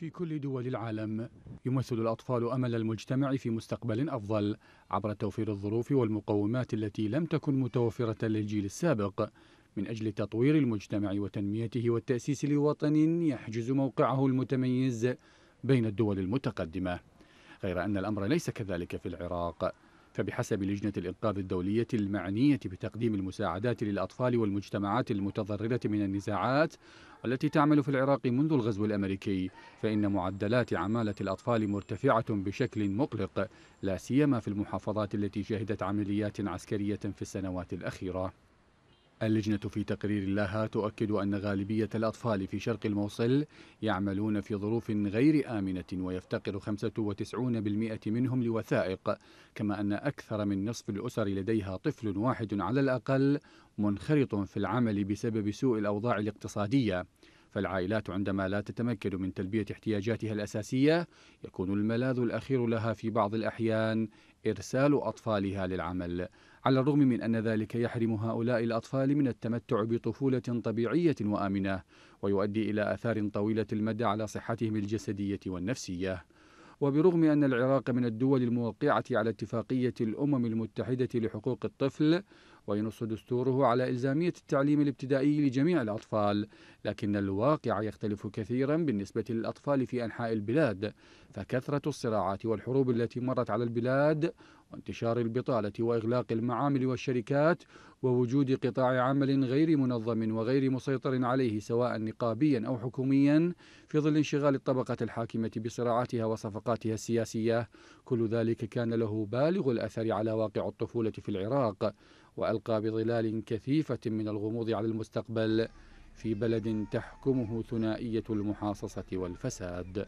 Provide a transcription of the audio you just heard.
في كل دول العالم يمثل الأطفال أمل المجتمع في مستقبل أفضل عبر توفير الظروف والمقومات التي لم تكن متوفرة للجيل السابق من أجل تطوير المجتمع وتنميته والتأسيس لوطن يحجز موقعه المتميز بين الدول المتقدمة غير أن الأمر ليس كذلك في العراق فبحسب لجنة الإنقاذ الدولية المعنية بتقديم المساعدات للأطفال والمجتمعات المتضررة من النزاعات التي تعمل في العراق منذ الغزو الأمريكي فإن معدلات عمالة الأطفال مرتفعة بشكل مقلق لا سيما في المحافظات التي شهدت عمليات عسكرية في السنوات الأخيرة اللجنة في تقرير لها تؤكد أن غالبية الأطفال في شرق الموصل يعملون في ظروف غير آمنة ويفتقر 95% منهم لوثائق كما أن أكثر من نصف الأسر لديها طفل واحد على الأقل منخرط في العمل بسبب سوء الأوضاع الاقتصادية فالعائلات عندما لا تتمكن من تلبية احتياجاتها الأساسية يكون الملاذ الأخير لها في بعض الأحيان إرسال أطفالها للعمل على الرغم من أن ذلك يحرم هؤلاء الأطفال من التمتع بطفولة طبيعية وآمنة ويؤدي إلى آثار طويلة المدى على صحتهم الجسدية والنفسية وبرغم أن العراق من الدول الموقعة على اتفاقية الأمم المتحدة لحقوق الطفل وينص دستوره على إلزامية التعليم الابتدائي لجميع الأطفال لكن الواقع يختلف كثيرا بالنسبة للأطفال في أنحاء البلاد فكثرة الصراعات والحروب التي مرت على البلاد وانتشار البطالة وإغلاق المعامل والشركات ووجود قطاع عمل غير منظم وغير مسيطر عليه سواء نقابيا أو حكوميا في ظل انشغال الطبقة الحاكمة بصراعاتها وصفقاتها السياسية كل ذلك كان له بالغ الأثر على واقع الطفولة في العراق وألقى بظلال كثيفة من الغموض على المستقبل في بلد تحكمه ثنائية المحاصصة والفساد